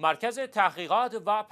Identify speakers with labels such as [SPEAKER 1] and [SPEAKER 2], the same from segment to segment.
[SPEAKER 1] مرکز تحقیقات و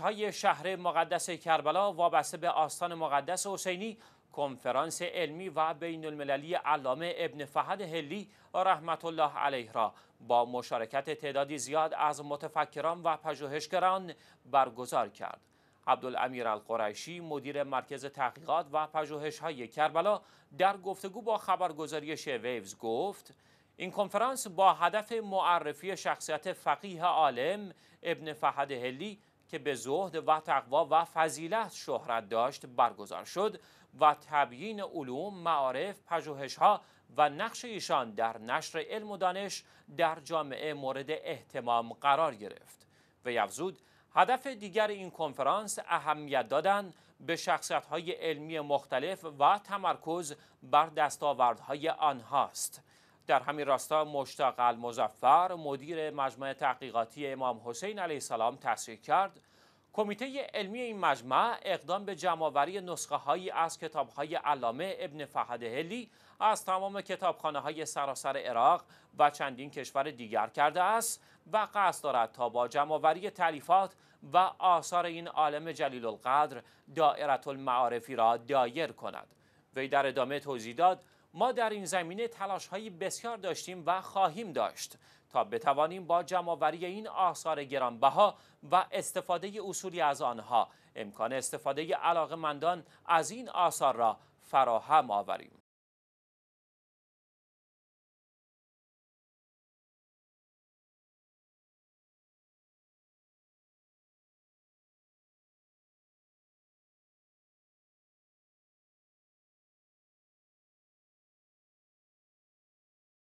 [SPEAKER 1] های شهر مقدس کربلا وابسته به آستان مقدس حسینی کنفرانس علمی و بین المللی علامه ابن فهد هلی رحمت الله علیه را با مشارکت تعدادی زیاد از متفکران و پژوهشگران برگزار کرد. عبدالامیر القرشی مدیر مرکز تحقیقات و پژوهش‌های کربلا در گفتگو با خبرگزاری شویوز گفت این کنفرانس با هدف معرفی شخصیت فقیه عالم ابن فهد هلی که به زهد و تقوا و فضیلت شهرت داشت برگزار شد و تبیین علوم، معارف، پژوهش‌ها و نقش ایشان در نشر علم و دانش در جامعه مورد احتمام قرار گرفت و افزود هدف دیگر این کنفرانس اهمیت دادن به شخصیت‌های علمی مختلف و تمرکز بر دستاوردهای آنهاست در همین راستا مشتاق المظفر مدیر مجمع تحقیقاتی امام حسین علیه السلام تصریح کرد کمیته علمی این مجمع اقدام به جمعآوری نسخه هایی از کتاب های علامه ابن فهد هلی از تمام کتابخانه های سراسر عراق و چندین کشور دیگر کرده است و قصد دارد تا با جمعآوری تعلیفات و آثار این عالم جلیل القدر دائرت المعارفی را دایر کند وی در ادامه توضیح داد ما در این زمینه تلاش هایی بسیار داشتیم و خواهیم داشت تا بتوانیم با جمعآوری این آثار گرانبها و استفاده اصولی از آنها امکان استفاده مندان از این آثار را فراهم آوریم